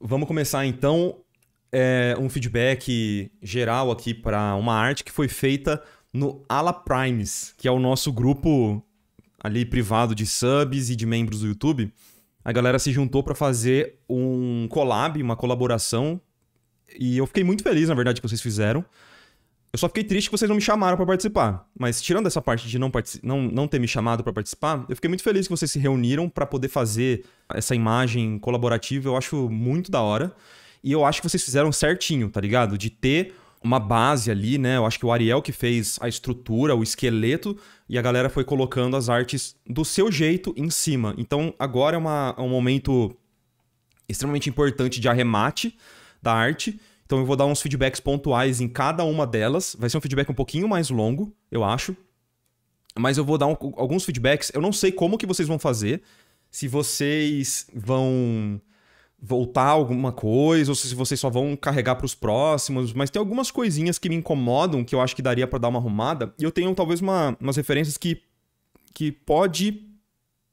Vamos começar então é, um feedback geral aqui para uma arte que foi feita no Ala Primes, que é o nosso grupo ali privado de subs e de membros do YouTube. A galera se juntou para fazer um collab, uma colaboração, e eu fiquei muito feliz, na verdade, que vocês fizeram. Eu só fiquei triste que vocês não me chamaram para participar. Mas tirando essa parte de não, não, não ter me chamado para participar, eu fiquei muito feliz que vocês se reuniram para poder fazer essa imagem colaborativa. Eu acho muito da hora. E eu acho que vocês fizeram certinho, tá ligado? De ter uma base ali, né? Eu acho que o Ariel que fez a estrutura, o esqueleto, e a galera foi colocando as artes do seu jeito em cima. Então agora é, uma, é um momento extremamente importante de arremate da arte então eu vou dar uns feedbacks pontuais em cada uma delas. Vai ser um feedback um pouquinho mais longo, eu acho. Mas eu vou dar um, alguns feedbacks. Eu não sei como que vocês vão fazer. Se vocês vão voltar alguma coisa ou se vocês só vão carregar para os próximos, mas tem algumas coisinhas que me incomodam que eu acho que daria para dar uma arrumada. E eu tenho talvez uma, umas referências que que pode,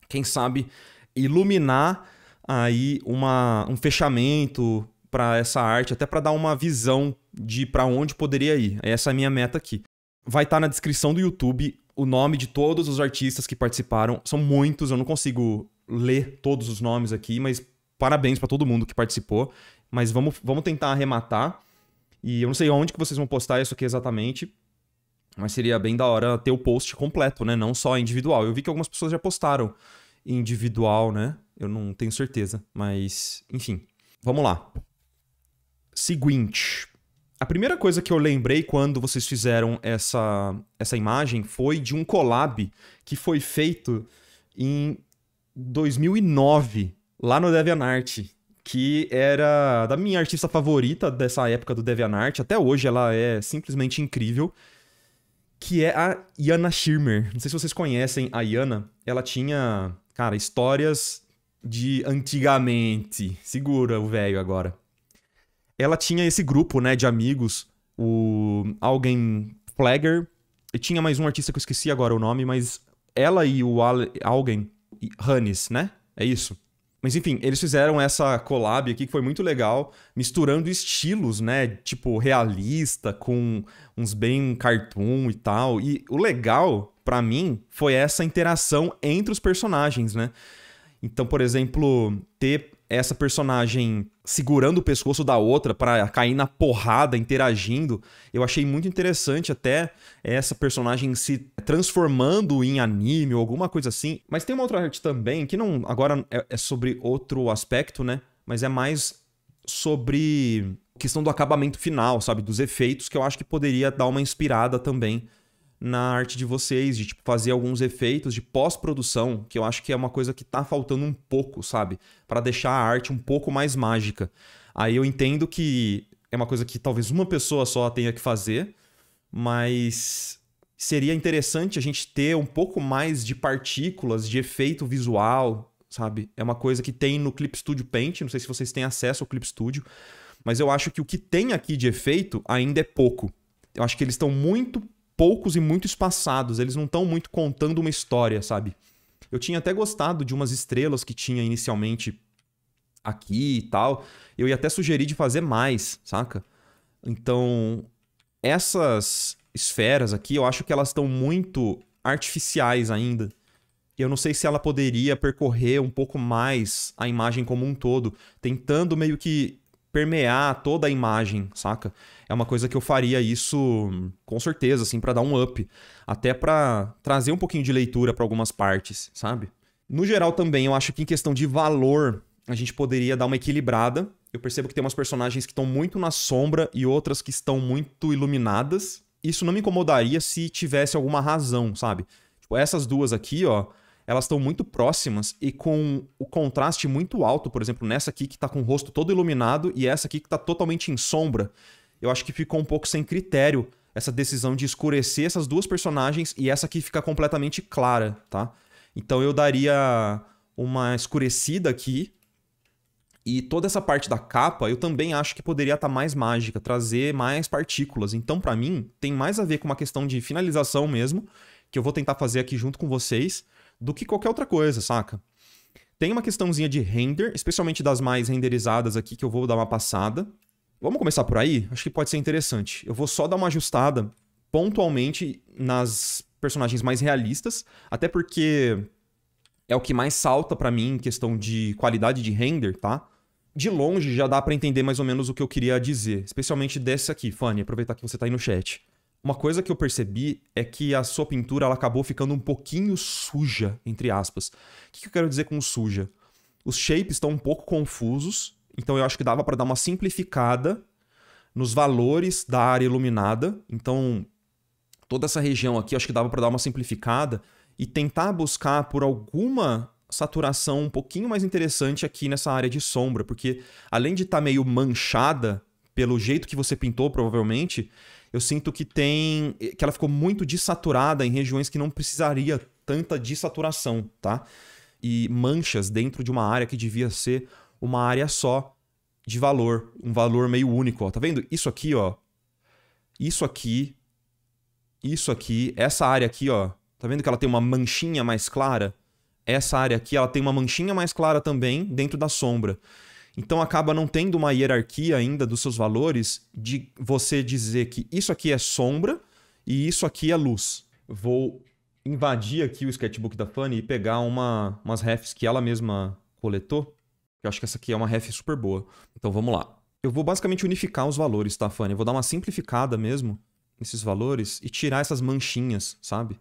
quem sabe, iluminar aí uma, um fechamento para essa arte, até para dar uma visão de para onde poderia ir. Essa é a minha meta aqui. Vai estar tá na descrição do YouTube o nome de todos os artistas que participaram. São muitos, eu não consigo ler todos os nomes aqui, mas parabéns para todo mundo que participou. Mas vamos, vamos tentar arrematar. E eu não sei onde que vocês vão postar isso aqui exatamente, mas seria bem da hora ter o post completo, né? Não só individual. Eu vi que algumas pessoas já postaram individual, né? Eu não tenho certeza, mas enfim. Vamos lá. Seguinte. A primeira coisa que eu lembrei quando vocês fizeram essa, essa imagem foi de um collab que foi feito em 2009, lá no DeviantArt, que era da minha artista favorita dessa época do DeviantArt, até hoje ela é simplesmente incrível, que é a Yana Schirmer. Não sei se vocês conhecem a Yana, ela tinha, cara, histórias de antigamente. Segura o velho agora ela tinha esse grupo, né, de amigos, o Alguém Flagger, e tinha mais um artista que eu esqueci agora o nome, mas ela e o Alguém Hannes, né? É isso. Mas enfim, eles fizeram essa collab aqui que foi muito legal, misturando estilos, né? Tipo, realista com uns bem cartoon e tal. E o legal, para mim, foi essa interação entre os personagens, né? Então, por exemplo, ter essa personagem segurando o pescoço da outra para cair na porrada, interagindo. Eu achei muito interessante até essa personagem se transformando em anime ou alguma coisa assim. Mas tem uma outra arte também que não agora é, é sobre outro aspecto, né? Mas é mais sobre questão do acabamento final, sabe, dos efeitos que eu acho que poderia dar uma inspirada também na arte de vocês, de tipo, fazer alguns efeitos de pós-produção, que eu acho que é uma coisa que tá faltando um pouco, sabe? para deixar a arte um pouco mais mágica. Aí eu entendo que é uma coisa que talvez uma pessoa só tenha que fazer, mas seria interessante a gente ter um pouco mais de partículas, de efeito visual, sabe? É uma coisa que tem no Clip Studio Paint, não sei se vocês têm acesso ao Clip Studio, mas eu acho que o que tem aqui de efeito ainda é pouco. Eu acho que eles estão muito poucos e muito espaçados. Eles não estão muito contando uma história, sabe? Eu tinha até gostado de umas estrelas que tinha inicialmente aqui e tal. Eu ia até sugerir de fazer mais, saca? Então, essas esferas aqui, eu acho que elas estão muito artificiais ainda. Eu não sei se ela poderia percorrer um pouco mais a imagem como um todo, tentando meio que permear toda a imagem, saca? É uma coisa que eu faria isso com certeza, assim, para dar um up, até para trazer um pouquinho de leitura para algumas partes, sabe? No geral também, eu acho que em questão de valor, a gente poderia dar uma equilibrada. Eu percebo que tem umas personagens que estão muito na sombra e outras que estão muito iluminadas. Isso não me incomodaria se tivesse alguma razão, sabe? Tipo, essas duas aqui, ó, elas estão muito próximas e com o contraste muito alto, por exemplo, nessa aqui que está com o rosto todo iluminado e essa aqui que está totalmente em sombra. Eu acho que ficou um pouco sem critério essa decisão de escurecer essas duas personagens e essa aqui fica completamente clara, tá? Então eu daria uma escurecida aqui. E toda essa parte da capa, eu também acho que poderia estar tá mais mágica, trazer mais partículas. Então, para mim, tem mais a ver com uma questão de finalização mesmo, que eu vou tentar fazer aqui junto com vocês do que qualquer outra coisa, saca? Tem uma questãozinha de render, especialmente das mais renderizadas aqui, que eu vou dar uma passada. Vamos começar por aí? Acho que pode ser interessante. Eu vou só dar uma ajustada pontualmente nas personagens mais realistas, até porque é o que mais salta para mim em questão de qualidade de render, tá? De longe já dá para entender mais ou menos o que eu queria dizer, especialmente dessa aqui, Fanny, aproveitar que você tá aí no chat. Uma coisa que eu percebi é que a sua pintura ela acabou ficando um pouquinho suja, entre aspas. O que eu quero dizer com suja? Os shapes estão um pouco confusos, então eu acho que dava para dar uma simplificada nos valores da área iluminada. Então, toda essa região aqui, acho que dava para dar uma simplificada e tentar buscar por alguma saturação um pouquinho mais interessante aqui nessa área de sombra, porque além de estar tá meio manchada pelo jeito que você pintou, provavelmente, eu sinto que tem. Eh, que ela ficou muito desaturada em regiões que não precisaria tanta desaturação, tá? E manchas dentro de uma área que devia ser uma área só de valor, um valor meio único, ó. Tá vendo? Isso aqui, ó. Isso aqui. Isso aqui, essa área aqui, ó. Tá vendo que ela tem uma manchinha mais clara? Essa área aqui, ela tem uma manchinha mais clara também dentro da sombra. Então acaba não tendo uma hierarquia ainda dos seus valores de você dizer que isso aqui é sombra e isso aqui é luz. Vou invadir aqui o sketchbook da Fanny e pegar uma, umas refs que ela mesma coletou. Eu acho que essa aqui é uma ref super boa. Então vamos lá. Eu vou basicamente unificar os valores, tá, Fanny? Eu vou dar uma simplificada mesmo nesses valores e tirar essas manchinhas, sabe?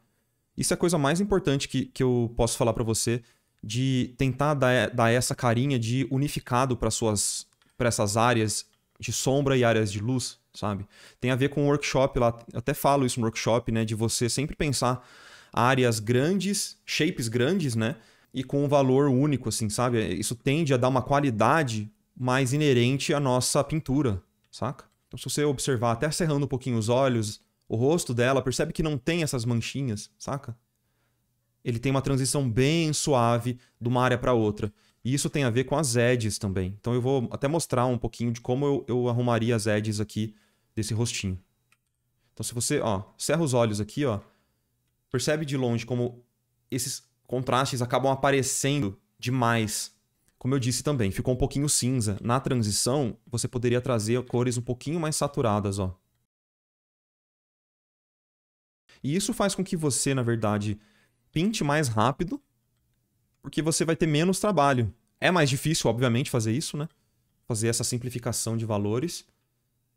Isso é a coisa mais importante que, que eu posso falar para você de tentar dar, dar essa carinha de unificado para suas para essas áreas de sombra e áreas de luz, sabe? Tem a ver com o workshop lá, até falo isso no workshop, né, de você sempre pensar áreas grandes, shapes grandes, né, e com um valor único assim, sabe? Isso tende a dar uma qualidade mais inerente à nossa pintura, saca? Então se você observar até cerrando um pouquinho os olhos, o rosto dela, percebe que não tem essas manchinhas, saca? ele tem uma transição bem suave de uma área para outra. E isso tem a ver com as edges também. Então eu vou até mostrar um pouquinho de como eu, eu arrumaria as edges aqui desse rostinho. Então se você, ó, cerra os olhos aqui, ó, percebe de longe como esses contrastes acabam aparecendo demais. Como eu disse também, ficou um pouquinho cinza. Na transição, você poderia trazer cores um pouquinho mais saturadas, ó. E isso faz com que você, na verdade, print mais rápido, porque você vai ter menos trabalho. É mais difícil, obviamente, fazer isso, né? Fazer essa simplificação de valores,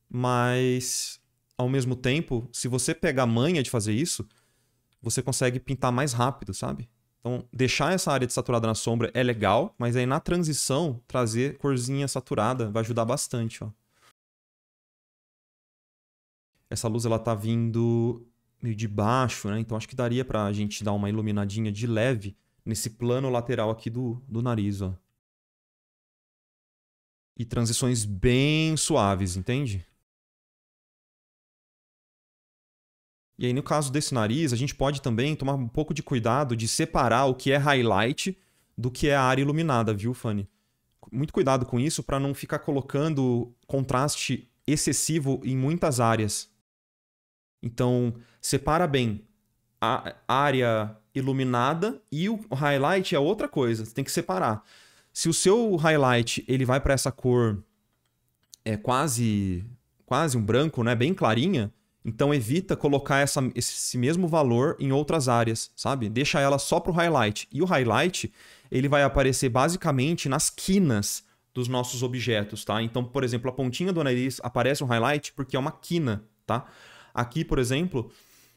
mas ao mesmo tempo, se você pegar manha de fazer isso, você consegue pintar mais rápido, sabe? Então, deixar essa área de saturada na sombra é legal, mas aí na transição, trazer corzinha saturada vai ajudar bastante, ó. Essa luz, ela tá vindo meio de baixo, né? Então acho que daria para a gente dar uma iluminadinha de leve nesse plano lateral aqui do, do nariz, ó. E transições bem suaves, entende? E aí, no caso desse nariz, a gente pode também tomar um pouco de cuidado de separar o que é highlight do que é a área iluminada, viu, Fanny? Muito cuidado com isso para não ficar colocando contraste excessivo em muitas áreas. Então, separa bem a área iluminada e o highlight é outra coisa, você tem que separar. Se o seu highlight ele vai para essa cor é quase quase um branco, né, bem clarinha, então evita colocar essa, esse mesmo valor em outras áreas, sabe? Deixa ela só para o highlight. E o highlight ele vai aparecer basicamente nas quinas dos nossos objetos, tá? Então, por exemplo, a pontinha do nariz aparece um highlight porque é uma quina, tá? Aqui, por exemplo,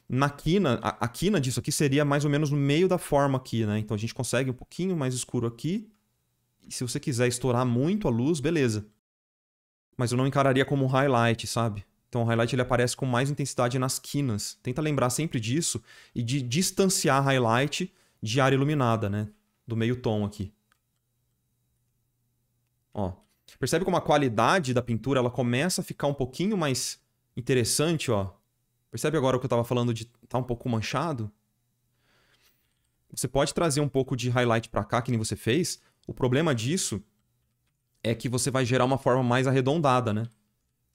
na quina, a, a quina disso aqui seria mais ou menos no meio da forma aqui, né? Então a gente consegue um pouquinho mais escuro aqui. E se você quiser estourar muito a luz, beleza. Mas eu não encararia como um highlight, sabe? Então o highlight ele aparece com mais intensidade nas quinas. Tenta lembrar sempre disso e de distanciar highlight de área iluminada, né? Do meio tom aqui. Ó. Percebe como a qualidade da pintura ela começa a ficar um pouquinho mais interessante, ó. Percebe agora o que eu estava falando de tá um pouco manchado? Você pode trazer um pouco de highlight para cá, que nem você fez. O problema disso é que você vai gerar uma forma mais arredondada, né?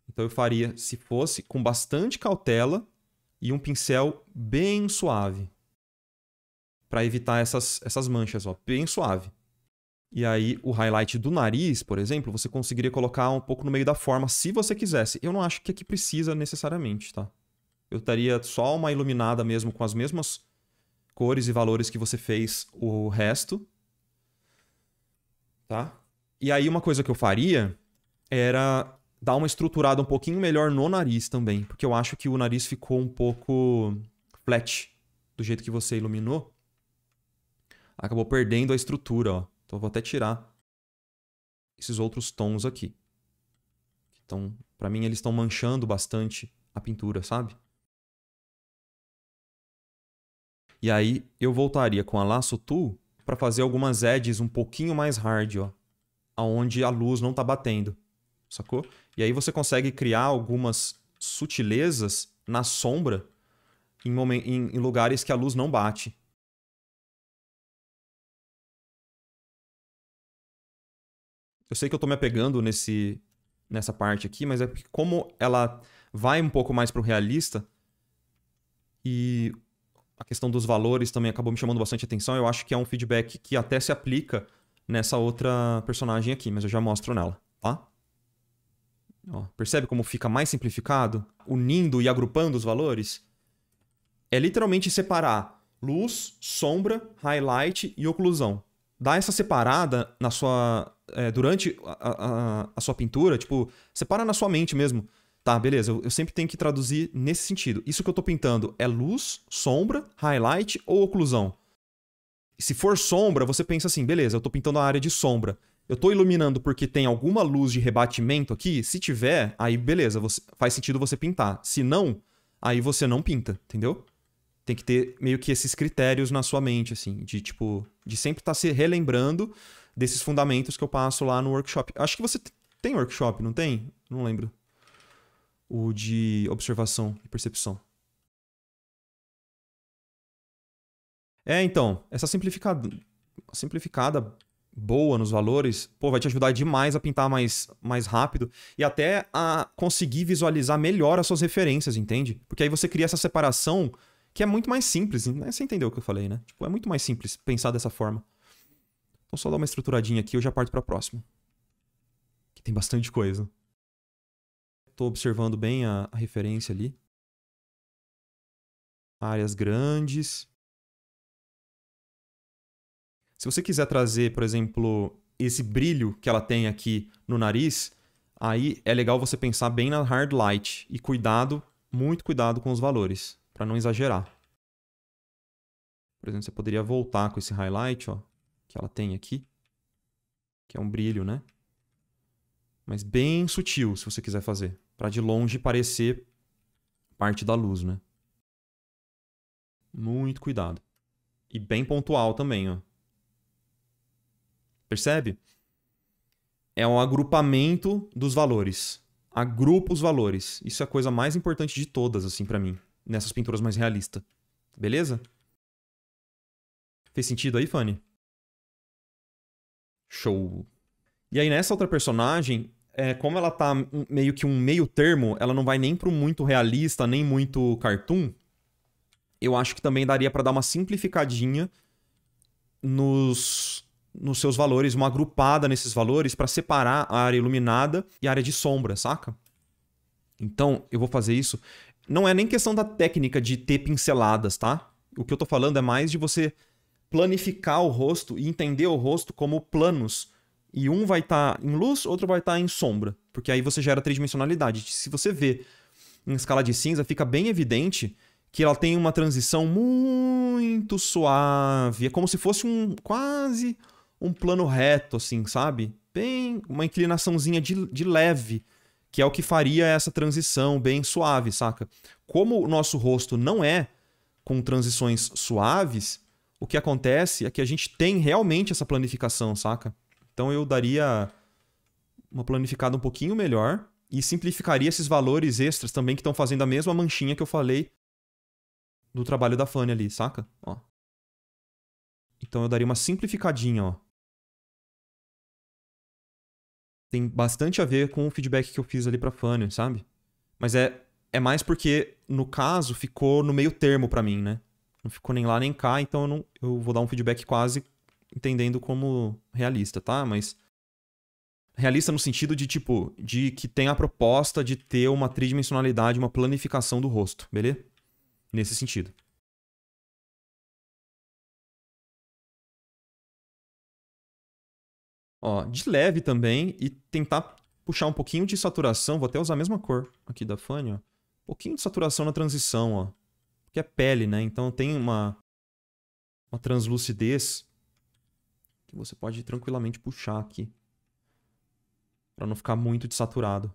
Então eu faria, se fosse, com bastante cautela e um pincel bem suave. para evitar essas, essas manchas, ó. Bem suave. E aí, o highlight do nariz, por exemplo, você conseguiria colocar um pouco no meio da forma, se você quisesse. Eu não acho que aqui é precisa necessariamente, tá? eu estaria só uma iluminada mesmo com as mesmas cores e valores que você fez o resto. Tá? E aí uma coisa que eu faria era dar uma estruturada um pouquinho melhor no nariz também, porque eu acho que o nariz ficou um pouco flat do jeito que você iluminou. Acabou perdendo a estrutura, ó. Então eu vou até tirar esses outros tons aqui. Então, para mim eles estão manchando bastante a pintura, sabe? E aí eu voltaria com a laço tool para fazer algumas edges um pouquinho mais hard, ó, aonde a luz não tá batendo. Sacou? E aí você consegue criar algumas sutilezas na sombra em, em, em lugares que a luz não bate. Eu sei que eu tô me apegando nesse, nessa parte aqui, mas é porque como ela vai um pouco mais pro realista e a questão dos valores também acabou me chamando bastante atenção. Eu acho que é um feedback que até se aplica nessa outra personagem aqui, mas eu já mostro nela, tá? Ó, percebe como fica mais simplificado? Unindo e agrupando os valores? É literalmente separar luz, sombra, highlight e oclusão. Dá essa separada na sua. É, durante a, a, a sua pintura, tipo, separa na sua mente mesmo Tá, beleza, eu, eu sempre tenho que traduzir nesse sentido. Isso que eu estou pintando é luz, sombra, highlight ou oclusão? Se for sombra, você pensa assim, beleza, eu estou pintando a área de sombra. Eu estou iluminando porque tem alguma luz de rebatimento aqui? Se tiver, aí beleza, você, faz sentido você pintar. Se não, aí você não pinta, entendeu? Tem que ter meio que esses critérios na sua mente, assim, de tipo, de sempre estar tá se relembrando desses fundamentos que eu passo lá no workshop. Acho que você tem workshop, não tem? Não lembro o de observação e percepção. É, então, essa simplificada, simplificada boa nos valores, pô, vai te ajudar demais a pintar mais, mais rápido e até a conseguir visualizar melhor as suas referências, entende? Porque aí você cria essa separação que é muito mais simples, né? Você entendeu o que eu falei, né? Tipo, é muito mais simples pensar dessa forma. Então só dar uma estruturadinha aqui, eu já parto para a próxima. Que tem bastante coisa estou observando bem a, a referência ali. Áreas grandes. Se você quiser trazer, por exemplo, esse brilho que ela tem aqui no nariz, aí é legal você pensar bem na hard light e cuidado, muito cuidado com os valores, para não exagerar. Por exemplo, você poderia voltar com esse highlight, ó, que ela tem aqui, que é um brilho, né? Mas bem sutil, se você quiser fazer para de longe parecer parte da luz, né? Muito cuidado. E bem pontual também, ó. Percebe? É um agrupamento dos valores. Agrupa os valores. Isso é a coisa mais importante de todas, assim, para mim. Nessas pinturas mais realistas. Beleza? Fez sentido aí, Fanny? Show. E aí, nessa outra personagem, é, como ela tá meio que um meio termo, ela não vai nem pro muito realista, nem muito cartoon. Eu acho que também daria para dar uma simplificadinha nos, nos seus valores, uma agrupada nesses valores para separar a área iluminada e a área de sombra, saca? Então, eu vou fazer isso. Não é nem questão da técnica de ter pinceladas, tá? O que eu tô falando é mais de você planificar o rosto e entender o rosto como planos e um vai estar tá em luz, outro vai estar tá em sombra. Porque aí você gera tridimensionalidade. Se você vê em escala de cinza, fica bem evidente que ela tem uma transição muito suave. É como se fosse um quase um plano reto, assim, sabe? Bem, uma inclinaçãozinha de, de leve, que é o que faria essa transição bem suave, saca? Como o nosso rosto não é com transições suaves, o que acontece é que a gente tem realmente essa planificação, saca? Então eu daria uma planificada um pouquinho melhor e simplificaria esses valores extras também que estão fazendo a mesma manchinha que eu falei do trabalho da Fanny ali, saca? Ó. Então eu daria uma simplificadinha, ó. Tem bastante a ver com o feedback que eu fiz ali pra Fanny, sabe? Mas é, é mais porque, no caso, ficou no meio termo para mim, né? Não ficou nem lá nem cá, então eu, não, eu vou dar um feedback quase entendendo como realista, tá? Mas realista no sentido de tipo de que tem a proposta de ter uma tridimensionalidade, uma planificação do rosto, beleza? Nesse sentido. Ó, de leve também e tentar puxar um pouquinho de saturação, vou até usar a mesma cor aqui da Fanny, ó. Um pouquinho de saturação na transição, ó. Porque é pele, né? Então tem uma uma translucidez que você pode tranquilamente puxar aqui para não ficar muito desaturado.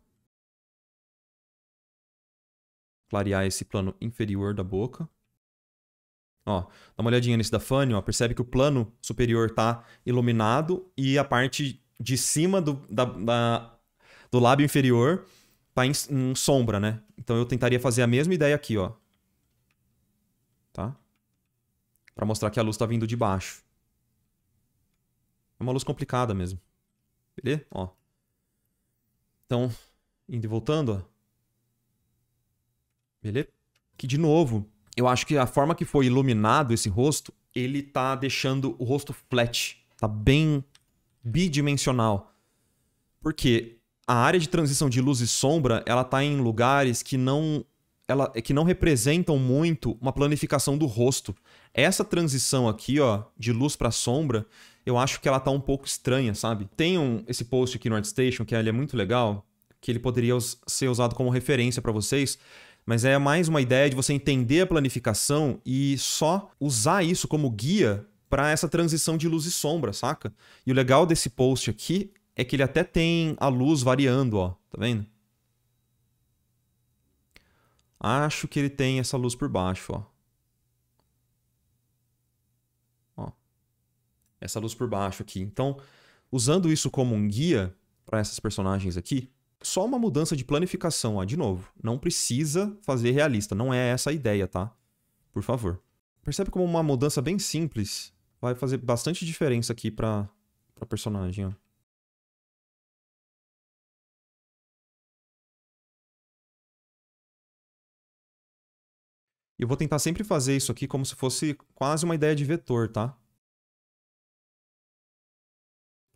Clarear esse plano inferior da boca. Ó, dá uma olhadinha nesse da Fanny, ó, percebe que o plano superior tá iluminado e a parte de cima do, da, da, do lábio inferior tá em, em sombra, né? Então eu tentaria fazer a mesma ideia aqui, ó. Tá? Para mostrar que a luz tá vindo de baixo. É uma luz complicada mesmo. Beleza? Ó. Então, indo e voltando, ó. Beleza? Que de novo, eu acho que a forma que foi iluminado esse rosto, ele tá deixando o rosto flat. Tá bem bidimensional. Porque a área de transição de luz e sombra, ela tá em lugares que não ela, é que não representam muito uma planificação do rosto. Essa transição aqui, ó, de luz para sombra, eu acho que ela tá um pouco estranha, sabe? Tem um, esse post aqui no ArtStation, que ele é muito legal, que ele poderia us ser usado como referência para vocês, mas é mais uma ideia de você entender a planificação e só usar isso como guia para essa transição de luz e sombra, saca? E o legal desse post aqui é que ele até tem a luz variando, ó, tá vendo? Acho que ele tem essa luz por baixo, ó. essa luz por baixo aqui. Então, usando isso como um guia para essas personagens aqui, só uma mudança de planificação, ó, de novo, não precisa fazer realista, não é essa a ideia, tá? Por favor. Percebe como uma mudança bem simples vai fazer bastante diferença aqui para a personagem, ó. E eu vou tentar sempre fazer isso aqui como se fosse quase uma ideia de vetor, tá?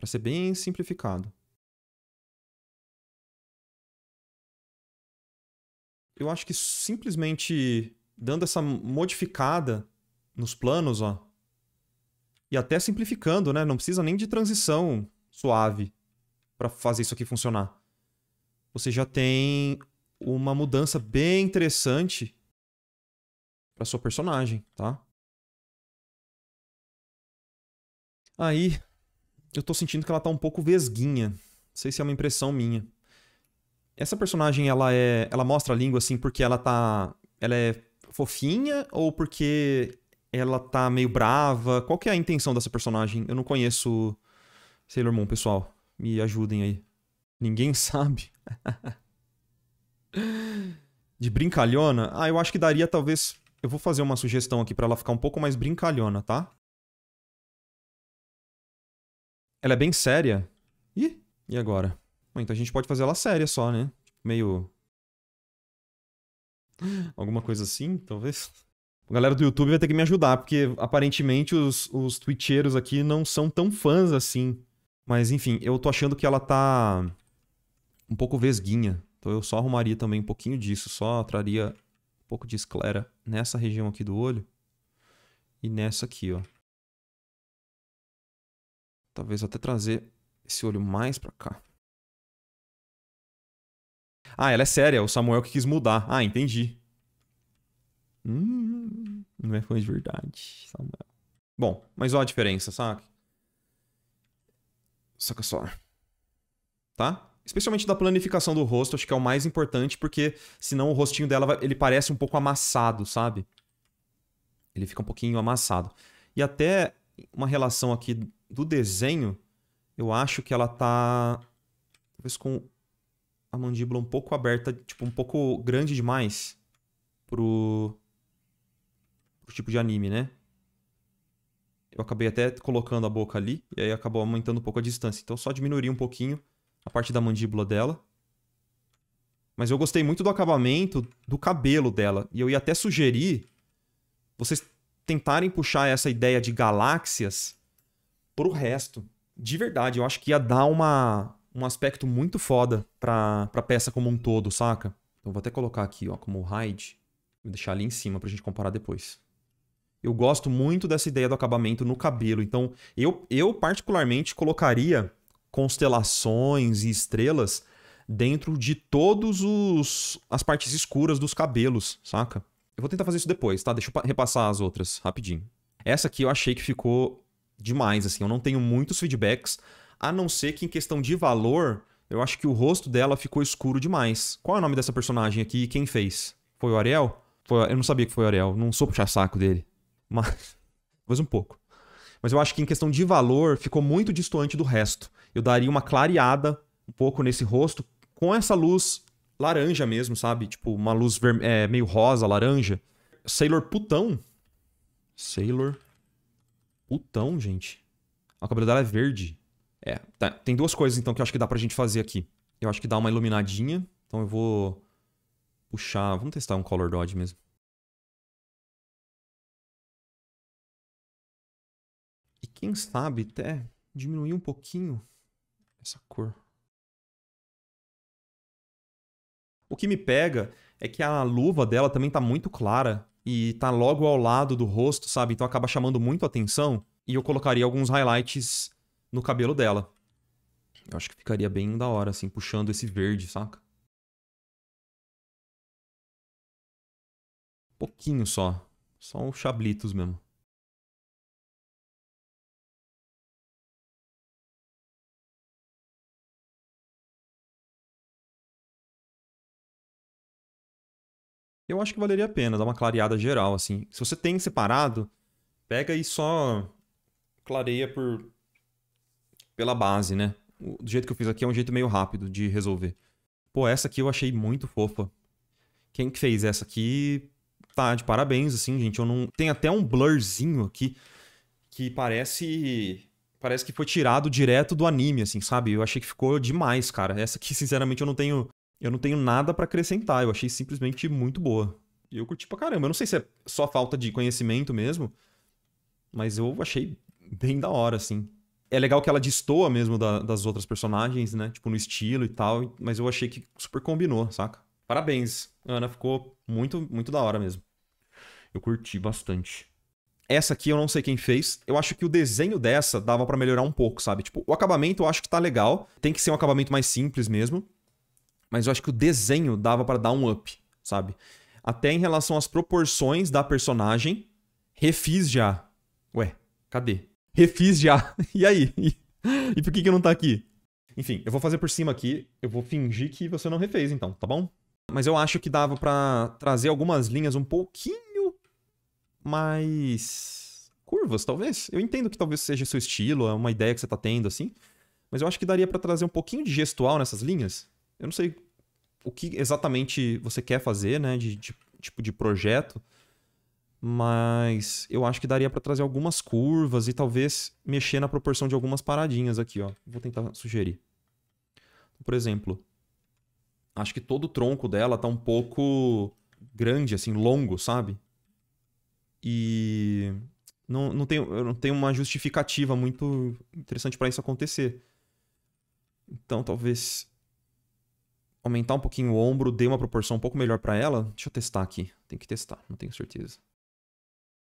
para ser bem simplificado. Eu acho que simplesmente dando essa modificada nos planos, ó, e até simplificando, né? Não precisa nem de transição suave para fazer isso aqui funcionar. Você já tem uma mudança bem interessante para sua personagem, tá? Aí, eu tô sentindo que ela tá um pouco vesguinha. Não sei se é uma impressão minha. Essa personagem, ela é. Ela mostra a língua, assim, porque ela tá. Ela é fofinha ou porque ela tá meio brava? Qual que é a intenção dessa personagem? Eu não conheço Sailor Moon, pessoal. Me ajudem aí. Ninguém sabe. De brincalhona? Ah, eu acho que daria talvez. Eu vou fazer uma sugestão aqui para ela ficar um pouco mais brincalhona, tá? Ela é bem séria. Ih, e agora? Bom, então a gente pode fazer ela séria só, né? Meio... Alguma coisa assim, talvez? A galera do YouTube vai ter que me ajudar, porque aparentemente os, os twitcheiros aqui não são tão fãs assim. Mas enfim, eu tô achando que ela tá um pouco vesguinha. Então eu só arrumaria também um pouquinho disso, só traria um pouco de esclera nessa região aqui do olho e nessa aqui, ó. Talvez até trazer esse olho mais para cá. Ah, ela é séria, o Samuel que quis mudar. Ah, entendi. Hum, não é fã de verdade, Samuel. Bom, mas olha a diferença, saca? Saca só. Tá? Especialmente da planificação do rosto, acho que é o mais importante, porque senão o rostinho dela vai... ele parece um pouco amassado, sabe? Ele fica um pouquinho amassado. E até uma relação aqui do desenho, eu acho que ela tá. Talvez com a mandíbula um pouco aberta, tipo, um pouco grande demais pro. pro tipo de anime, né? Eu acabei até colocando a boca ali, e aí acabou aumentando um pouco a distância. Então só diminuiria um pouquinho a parte da mandíbula dela. Mas eu gostei muito do acabamento do cabelo dela. E eu ia até sugerir vocês tentarem puxar essa ideia de galáxias pro resto. De verdade, eu acho que ia dar uma, um aspecto muito foda pra, pra peça como um todo, saca? Então vou até colocar aqui, ó, como hide. Vou deixar ali em cima pra gente comparar depois. Eu gosto muito dessa ideia do acabamento no cabelo. Então, eu, eu particularmente colocaria constelações e estrelas dentro de todos os as partes escuras dos cabelos, saca? Eu vou tentar fazer isso depois, tá? Deixa eu repassar as outras rapidinho. Essa aqui eu achei que ficou demais, assim. Eu não tenho muitos feedbacks, a não ser que em questão de valor, eu acho que o rosto dela ficou escuro demais. Qual é o nome dessa personagem aqui e quem fez? Foi o Ariel? Foi, eu não sabia que foi o Ariel, não sou puxar-saco dele. Mas. Mas um pouco. Mas eu acho que em questão de valor, ficou muito distante do resto. Eu daria uma clareada um pouco nesse rosto com essa luz laranja mesmo, sabe? Tipo, uma luz é, meio rosa, laranja. Sailor Putão. Sailor Putão, gente. a cabelo dela é verde. É, tá. tem duas coisas então que eu acho que dá pra gente fazer aqui. Eu acho que dá uma iluminadinha. Então eu vou puxar... Vamos testar um Color Dodge mesmo. E quem sabe até diminuir um pouquinho essa cor. O que me pega é que a luva dela também tá muito clara e tá logo ao lado do rosto, sabe? Então acaba chamando muito atenção. E eu colocaria alguns highlights no cabelo dela. Eu acho que ficaria bem da hora, assim, puxando esse verde, saca? Pouquinho só. Só um chablitos mesmo. eu acho que valeria a pena dar uma clareada geral, assim. Se você tem separado, pega e só clareia por pela base, né? Do jeito que eu fiz aqui é um jeito meio rápido de resolver. Pô, essa aqui eu achei muito fofa. Quem que fez essa aqui tá de parabéns, assim, gente. Eu não tem até um blurzinho aqui que parece parece que foi tirado direto do anime, assim, sabe? Eu achei que ficou demais, cara. Essa aqui, sinceramente, eu não tenho eu não tenho nada para acrescentar, eu achei simplesmente muito boa. E eu curti pra caramba. Eu não sei se é só falta de conhecimento mesmo, mas eu achei bem da hora, assim. É legal que ela destoa mesmo da, das outras personagens, né? Tipo, no estilo e tal, mas eu achei que super combinou, saca? Parabéns, Ana, ficou muito, muito da hora mesmo. Eu curti bastante. Essa aqui eu não sei quem fez. Eu acho que o desenho dessa dava para melhorar um pouco, sabe? Tipo, o acabamento eu acho que tá legal. Tem que ser um acabamento mais simples mesmo. Mas eu acho que o desenho dava para dar um up, sabe? Até em relação às proporções da personagem, refiz já. Ué, cadê? Refiz já. E aí? E, por que que não tá aqui? Enfim, eu vou fazer por cima aqui, eu vou fingir que você não refez então, tá bom? Mas eu acho que dava para trazer algumas linhas um pouquinho mais curvas, talvez. Eu entendo que talvez seja seu estilo, é uma ideia que você tá tendo assim, mas eu acho que daria para trazer um pouquinho de gestual nessas linhas. Eu não sei o que exatamente você quer fazer, né? De, de tipo de projeto. Mas eu acho que daria para trazer algumas curvas e talvez mexer na proporção de algumas paradinhas aqui, ó. Vou tentar sugerir. Por exemplo, acho que todo o tronco dela tá um pouco grande, assim, longo, sabe? E não, não, tem, não tem uma justificativa muito interessante para isso acontecer. Então, talvez aumentar um pouquinho o ombro, dê uma proporção um pouco melhor para ela. Deixa eu testar aqui. Tem que testar, não tenho certeza.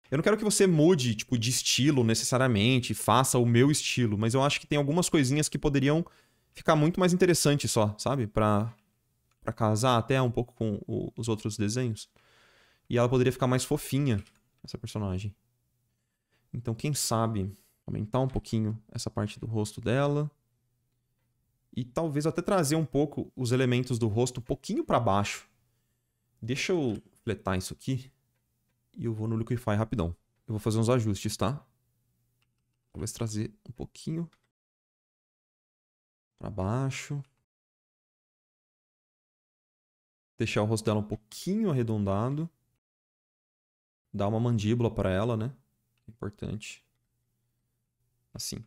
Eu não quero que você mude, tipo, de estilo necessariamente, faça o meu estilo, mas eu acho que tem algumas coisinhas que poderiam ficar muito mais interessantes só, sabe? Pra, para casar até um pouco com o, os outros desenhos. E ela poderia ficar mais fofinha, essa personagem. Então, quem sabe aumentar um pouquinho essa parte do rosto dela e talvez até trazer um pouco os elementos do rosto um pouquinho para baixo. Deixa eu fletar isso aqui e eu vou no Liquify rapidão. Eu vou fazer uns ajustes, tá? Talvez trazer um pouquinho para baixo. Deixar o rosto dela um pouquinho arredondado. Dar uma mandíbula para ela, né? É importante. Assim.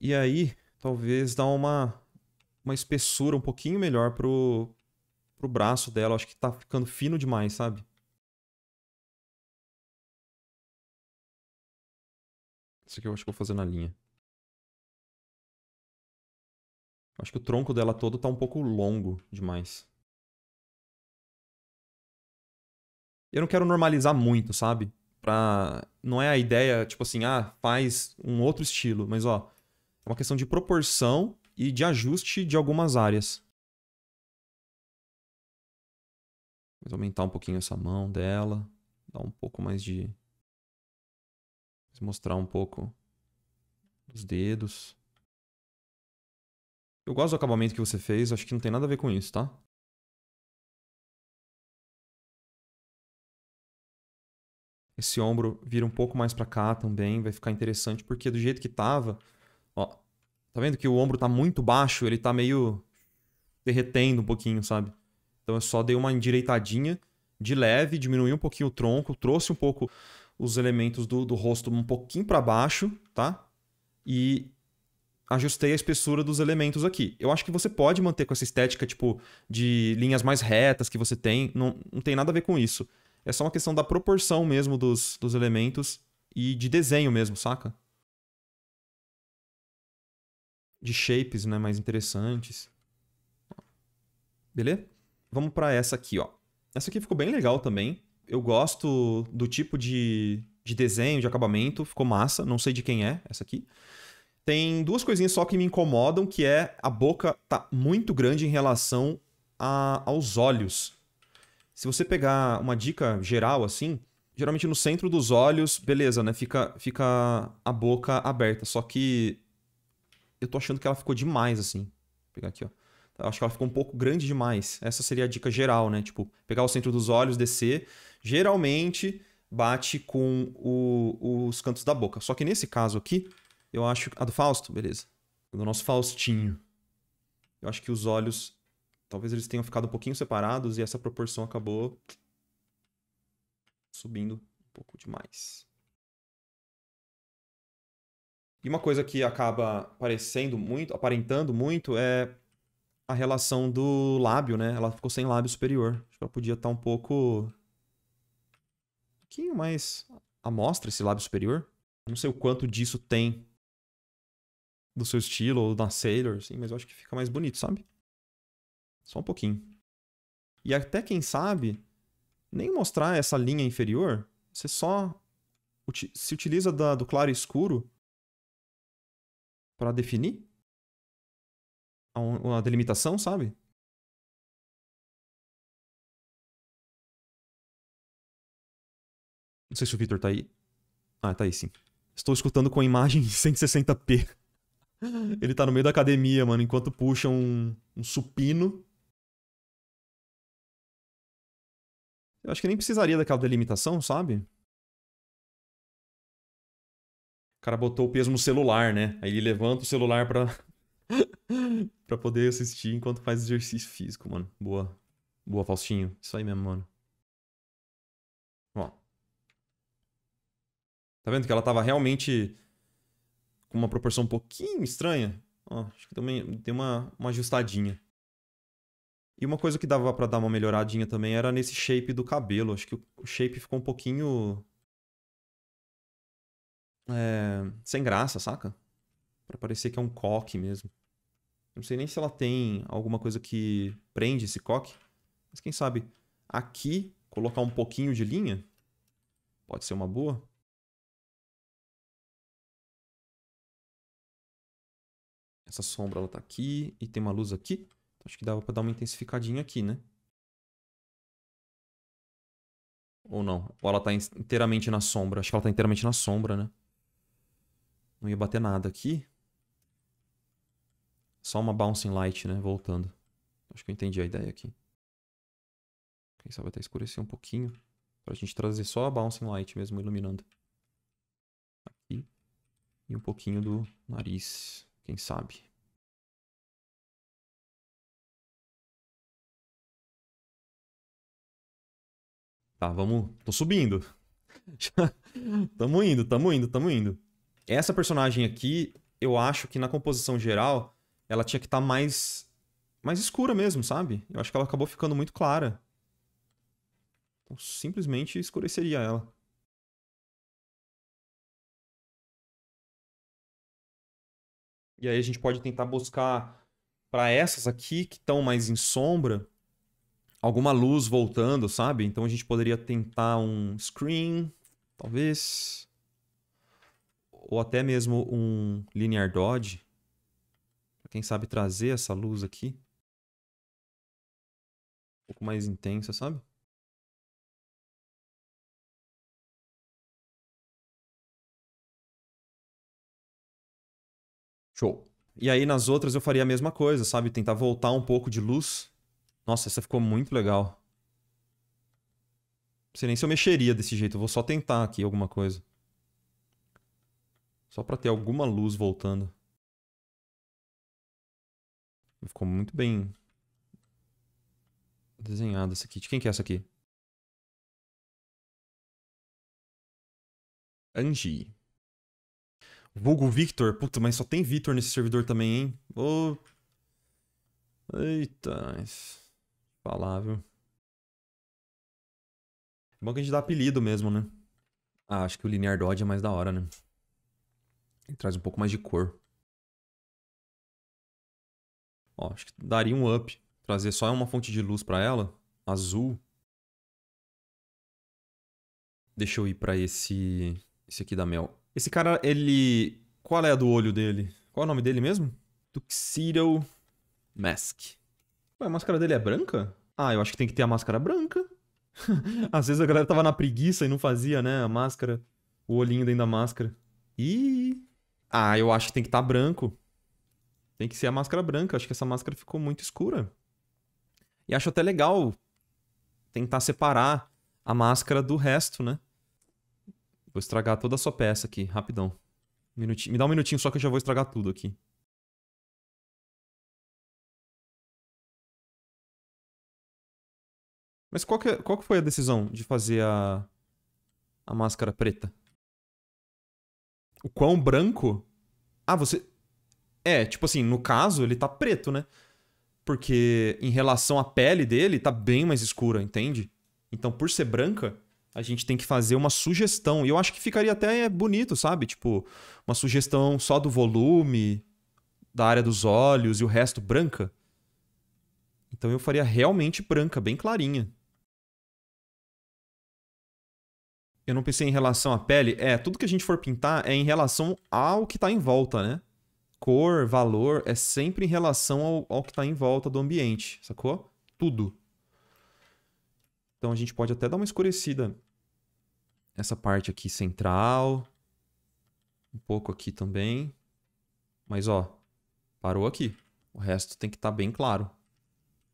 E aí, talvez dar uma, uma espessura um pouquinho melhor pro, pro braço dela. acho que tá ficando fino demais, sabe? Isso aqui eu acho que eu vou fazer na linha. Acho que o tronco dela todo tá um pouco longo demais. Eu não quero normalizar muito, sabe? Pra... Não é a ideia, tipo assim, ah, faz um outro estilo. Mas, ó, é uma questão de proporção e de ajuste de algumas áreas. Vou aumentar um pouquinho essa mão dela. Dar um pouco mais de. mostrar um pouco dos dedos. Eu gosto do acabamento que você fez, acho que não tem nada a ver com isso, tá? Esse ombro vira um pouco mais para cá também, vai ficar interessante, porque do jeito que tava, Ó, tá vendo que o ombro tá muito baixo, ele tá meio derretendo um pouquinho, sabe? Então eu só dei uma endireitadinha de leve, diminui um pouquinho o tronco, trouxe um pouco os elementos do, do rosto um pouquinho para baixo, tá? E ajustei a espessura dos elementos aqui. Eu acho que você pode manter com essa estética, tipo, de linhas mais retas que você tem. Não, não tem nada a ver com isso. É só uma questão da proporção mesmo dos, dos elementos e de desenho mesmo, saca? de shapes né, mais interessantes. Beleza? Vamos para essa aqui, ó. Essa aqui ficou bem legal também. Eu gosto do tipo de, de desenho, de acabamento. Ficou massa. Não sei de quem é essa aqui. Tem duas coisinhas só que me incomodam, que é a boca tá muito grande em relação a, aos olhos. Se você pegar uma dica geral assim, geralmente no centro dos olhos, beleza, né? Fica, fica a boca aberta. Só que eu tô achando que ela ficou demais, assim. Vou pegar aqui, ó. Eu acho que ela ficou um pouco grande demais. Essa seria a dica geral, né? Tipo, pegar o centro dos olhos, descer. Geralmente bate com o, os cantos da boca. Só que nesse caso aqui, eu acho. A do Fausto, beleza. Do nosso Faustinho. Eu acho que os olhos. Talvez eles tenham ficado um pouquinho separados e essa proporção acabou subindo um pouco demais. E uma coisa que acaba aparecendo muito, aparentando muito, é a relação do lábio, né? Ela ficou sem lábio superior. Acho que ela podia estar tá um pouco. Um pouquinho mais à mostra esse lábio superior. não sei o quanto disso tem do seu estilo ou da Sailor, assim, mas eu acho que fica mais bonito, sabe? Só um pouquinho. E até quem sabe, nem mostrar essa linha inferior, você só se utiliza da, do claro escuro para definir a, a delimitação, sabe? Não sei se o Victor tá aí. Ah, tá aí sim. Estou escutando com a imagem em 160p. Ele tá no meio da academia, mano, enquanto puxa um, um supino. Eu acho que nem precisaria daquela delimitação, sabe? cara botou o peso no celular, né? Aí ele levanta o celular pra, pra poder assistir enquanto faz exercício físico, mano. Boa. Boa, Faustinho. Isso aí mesmo, mano. Ó. Tá vendo que ela tava realmente com uma proporção um pouquinho estranha? Ó, acho que também tem uma, uma ajustadinha. E uma coisa que dava para dar uma melhoradinha também era nesse shape do cabelo. Acho que o shape ficou um pouquinho é, sem graça, saca? Pra parecer que é um coque mesmo. Não sei nem se ela tem alguma coisa que prende esse coque. Mas quem sabe aqui colocar um pouquinho de linha pode ser uma boa. Essa sombra ela tá aqui e tem uma luz aqui. Então, acho que dava para dar uma intensificadinha aqui, né? Ou não? Ou ela tá inteiramente na sombra? Acho que ela tá inteiramente na sombra, né? Não ia bater nada aqui. Só uma bouncing light, né? Voltando. Acho que eu entendi a ideia aqui. Quem sabe até escurecer um pouquinho. Pra gente trazer só a bouncing light mesmo iluminando. Aqui. E um pouquinho do nariz. Quem sabe. Tá, vamos. Tô subindo. tamo indo, tamo indo, tamo indo. Essa personagem aqui, eu acho que na composição geral, ela tinha que estar tá mais, mais escura mesmo, sabe? Eu acho que ela acabou ficando muito clara. Então, simplesmente escureceria ela. E aí a gente pode tentar buscar para essas aqui que estão mais em sombra alguma luz voltando, sabe? Então a gente poderia tentar um screen, talvez ou até mesmo um linear dodge, para quem sabe trazer essa luz aqui um pouco mais intensa, sabe? Show. E aí nas outras eu faria a mesma coisa, sabe? Tentar voltar um pouco de luz. Nossa, essa ficou muito legal. Não sei nem se eu mexeria desse jeito, eu vou só tentar aqui alguma coisa. Só para ter alguma luz voltando. Ficou muito bem desenhado essa aqui. De quem que é essa aqui? Angie. Vulgo Victor. Puta, mas só tem Victor nesse servidor também, hein? Ô... Oh. Eita. Falar, É bom que a gente dá apelido mesmo, né? Ah, acho que o Linear Dodge é mais da hora, né? E traz um pouco mais de cor. Ó, acho que daria um up. Trazer só uma fonte de luz para ela, azul. Deixa eu ir para esse esse aqui da Mel. Esse cara, ele qual é a do olho dele? Qual é o nome dele mesmo? Tuxedo Mask. Ué, a máscara dele é branca? Ah, eu acho que tem que ter a máscara branca. Às vezes a galera tava na preguiça e não fazia, né? A máscara. O olhinho dentro da máscara. Ih! Ah, eu acho que tem que estar tá branco. Tem que ser a máscara branca. Acho que essa máscara ficou muito escura. E acho até legal tentar separar a máscara do resto, né? Vou estragar toda a sua peça aqui, rapidão. Minutinho. Me dá um minutinho só que eu já vou estragar tudo aqui. Mas qual que, é, qual que foi a decisão de fazer a, a máscara preta? O quão branco. Ah, você. É, tipo assim, no caso, ele tá preto, né? Porque em relação à pele dele, tá bem mais escura, entende? Então, por ser branca, a gente tem que fazer uma sugestão. E eu acho que ficaria até é, bonito, sabe? Tipo, uma sugestão só do volume, da área dos olhos e o resto branca. Então eu faria realmente branca, bem clarinha. Eu não pensei em relação à pele. É, tudo que a gente for pintar é em relação ao que está em volta, né? Cor, valor, é sempre em relação ao, ao que está em volta do ambiente, sacou? Tudo. Então a gente pode até dar uma escurecida. Essa parte aqui central. Um pouco aqui também. Mas, ó, parou aqui. O resto tem que estar tá bem claro.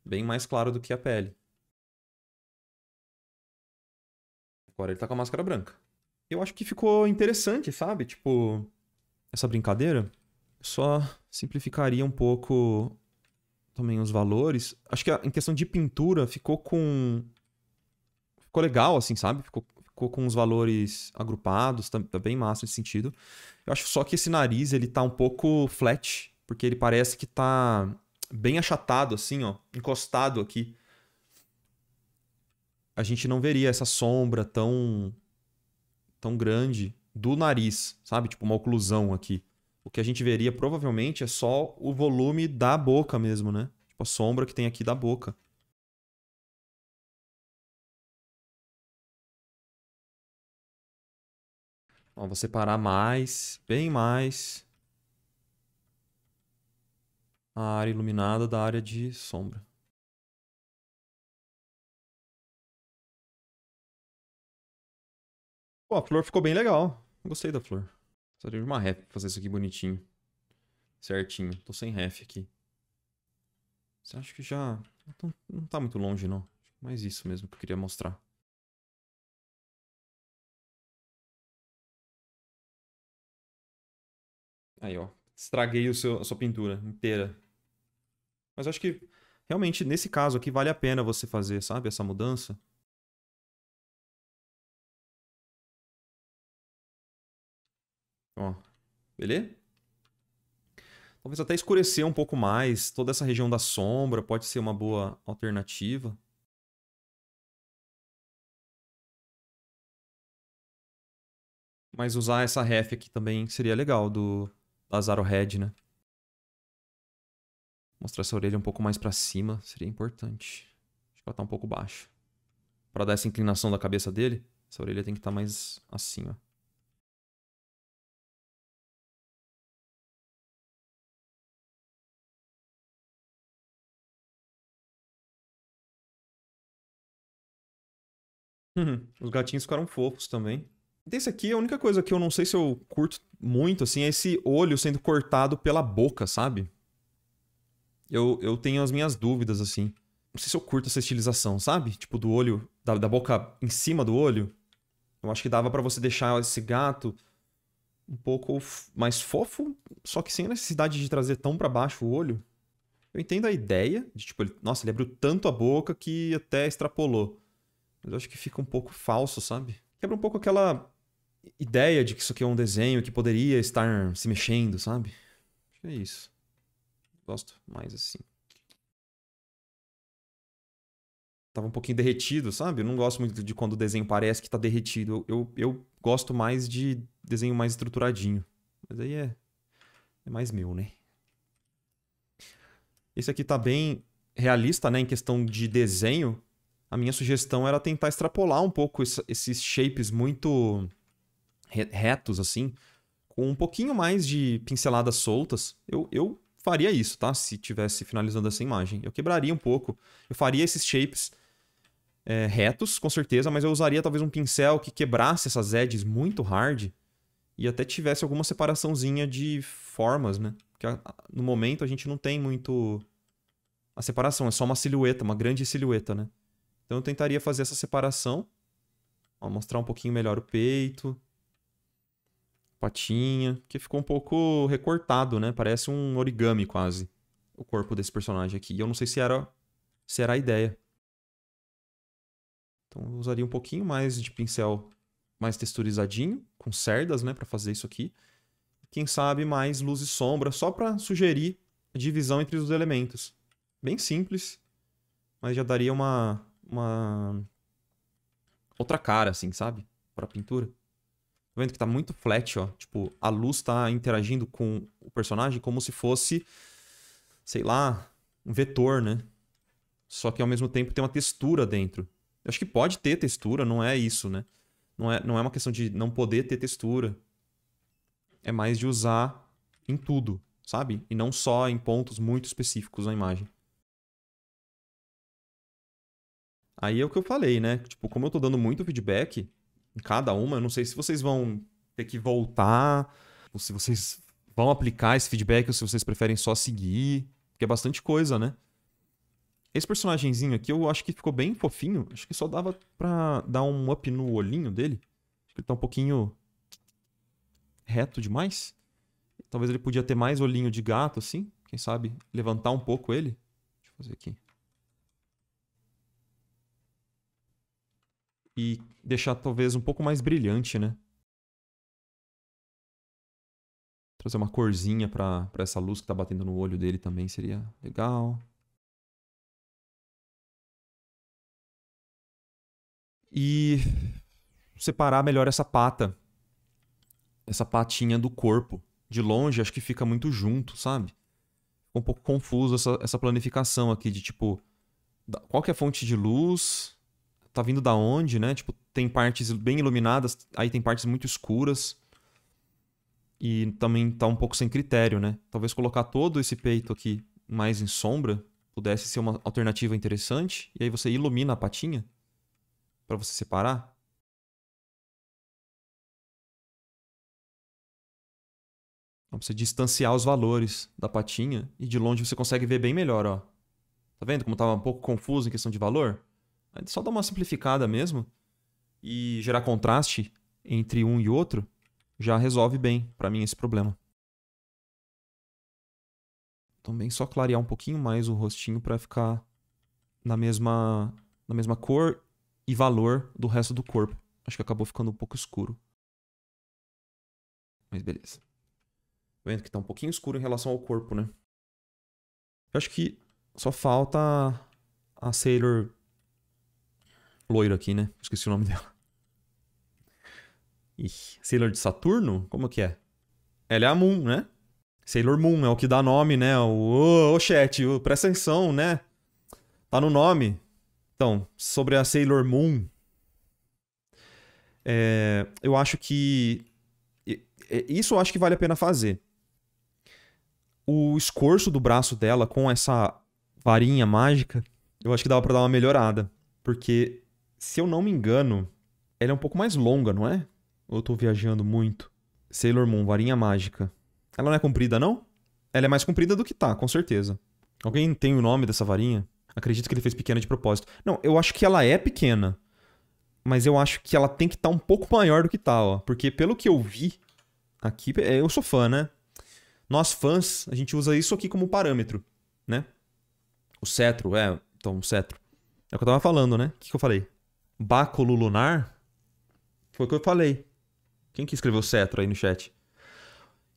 Bem mais claro do que a pele. Agora ele tá com a máscara branca. Eu acho que ficou interessante, sabe? Tipo, essa brincadeira. Só simplificaria um pouco também os valores. Acho que a, em questão de pintura ficou com. Ficou legal, assim, sabe? Ficou, ficou com os valores agrupados, tá, tá, bem massa nesse sentido. Eu acho só que esse nariz, ele tá um pouco flat, porque ele parece que tá bem achatado, assim, ó, encostado aqui a gente não veria essa sombra tão tão grande do nariz, sabe? Tipo uma oclusão aqui. O que a gente veria provavelmente é só o volume da boca mesmo, né? Tipo a sombra que tem aqui da boca. Ó, vou separar mais, bem mais a área iluminada da área de sombra. Pô, a flor ficou bem legal. Gostei da flor. Só de uma ref pra fazer isso aqui bonitinho. Certinho. Tô sem ref aqui. Você acha que já... Não tá muito longe, não. Mas isso mesmo que eu queria mostrar. Aí, ó. Estraguei o seu, a sua pintura inteira. Mas acho que realmente, nesse caso aqui, vale a pena você fazer, sabe? Essa mudança. Ó, beleza? Talvez até escurecer um pouco mais. Toda essa região da sombra pode ser uma boa alternativa. Mas usar essa ref aqui também seria legal, do da Head, né? Mostrar essa orelha um pouco mais para cima seria importante. Acho que ela tá um pouco baixa. Para dar essa inclinação da cabeça dele, essa orelha tem que estar tá mais assim, ó. Uhum. Os gatinhos ficaram fofos também. Desse aqui, é a única coisa que eu não sei se eu curto muito, assim, é esse olho sendo cortado pela boca, sabe? Eu, eu tenho as minhas dúvidas, assim. Não sei se eu curto essa estilização, sabe? Tipo, do olho, da, da boca em cima do olho. Eu acho que dava para você deixar esse gato um pouco mais fofo, só que sem a necessidade de trazer tão para baixo o olho. Eu entendo a ideia de, tipo, ele, nossa, ele abriu tanto a boca que até extrapolou. Mas eu acho que fica um pouco falso, sabe? Quebra um pouco aquela ideia de que isso aqui é um desenho que poderia estar se mexendo, sabe? Acho que é isso. Gosto mais assim. Tava um pouquinho derretido, sabe? Eu não gosto muito de quando o desenho parece que tá derretido. Eu, eu gosto mais de desenho mais estruturadinho. Mas aí é, é mais meu, né? Esse aqui tá bem realista, né? Em questão de desenho a minha sugestão era tentar extrapolar um pouco esses shapes muito retos, assim, com um pouquinho mais de pinceladas soltas. Eu, eu faria isso, tá? Se tivesse finalizando essa imagem. Eu quebraria um pouco. Eu faria esses shapes é, retos, com certeza, mas eu usaria talvez um pincel que quebrasse essas edges muito hard e até tivesse alguma separaçãozinha de formas, né? Porque no momento a gente não tem muito a separação, é só uma silhueta, uma grande silhueta, né? Então eu tentaria fazer essa separação. Ó, mostrar um pouquinho melhor o peito. Patinha. Que ficou um pouco recortado, né? Parece um origami quase. O corpo desse personagem aqui. E eu não sei se era, se era a ideia. Então eu usaria um pouquinho mais de pincel mais texturizadinho. Com cerdas, né? para fazer isso aqui. Quem sabe mais luz e sombra. Só para sugerir a divisão entre os elementos. Bem simples. Mas já daria uma uma outra cara, assim, sabe? Pra pintura. Tá vendo que tá muito flat, ó. Tipo, a luz tá interagindo com o personagem como se fosse, sei lá, um vetor, né? Só que ao mesmo tempo tem uma textura dentro. Eu acho que pode ter textura, não é isso, né? Não é, não é uma questão de não poder ter textura. É mais de usar em tudo, sabe? E não só em pontos muito específicos na imagem. Aí é o que eu falei, né? Tipo, como eu tô dando muito feedback em cada uma, eu não sei se vocês vão ter que voltar, ou se vocês vão aplicar esse feedback, ou se vocês preferem só seguir, porque é bastante coisa, né? Esse personagemzinho aqui eu acho que ficou bem fofinho. Acho que só dava pra dar um up no olhinho dele. Acho que ele tá um pouquinho reto demais. Talvez ele podia ter mais olhinho de gato, assim. Quem sabe levantar um pouco ele. Deixa eu fazer aqui. e deixar talvez um pouco mais brilhante, né? Trazer uma corzinha para essa luz que tá batendo no olho dele também seria legal. E separar melhor essa pata, essa patinha do corpo. De longe, acho que fica muito junto, sabe? Ficou um pouco confuso essa, essa planificação aqui de tipo, qual que é a fonte de luz, tá vindo da onde, né? Tipo, tem partes bem iluminadas, aí tem partes muito escuras. E também tá um pouco sem critério, né? Talvez colocar todo esse peito aqui mais em sombra pudesse ser uma alternativa interessante. E aí você ilumina a patinha para você separar. Então, você distanciar os valores da patinha e de longe você consegue ver bem melhor, ó. Tá vendo como tava um pouco confuso em questão de valor? só dar uma simplificada mesmo e gerar contraste entre um e outro já resolve bem para mim esse problema. Também só clarear um pouquinho mais o rostinho para ficar na mesma, na mesma cor e valor do resto do corpo. Acho que acabou ficando um pouco escuro. Mas beleza. Vendo que tá um pouquinho escuro em relação ao corpo, né? Eu acho que só falta a Sailor loira aqui, né? Esqueci o nome dela. Ih, Sailor de Saturno? Como que é? Ela é a Moon, né? Sailor Moon é o que dá nome, né? O, ô, ô chat, presta atenção, né? Tá no nome. Então, sobre a Sailor Moon, é, eu acho que. Isso eu acho que vale a pena fazer. O escorço do braço dela com essa varinha mágica, eu acho que dava para dar uma melhorada. Porque se eu não me engano, ela é um pouco mais longa, não é? Ou eu tô viajando muito? Sailor Moon, varinha mágica. Ela não é comprida, não? Ela é mais comprida do que tá, com certeza. Alguém tem o nome dessa varinha? Acredito que ele fez pequena de propósito. Não, eu acho que ela é pequena. Mas eu acho que ela tem que estar tá um pouco maior do que tá, ó. Porque pelo que eu vi aqui, é, eu sou fã, né? Nós fãs, a gente usa isso aqui como parâmetro, né? O cetro, é, então, o cetro. É o que eu tava falando, né? O que, que eu falei? báculo lunar, foi o que eu falei. Quem que escreveu cetro aí no chat?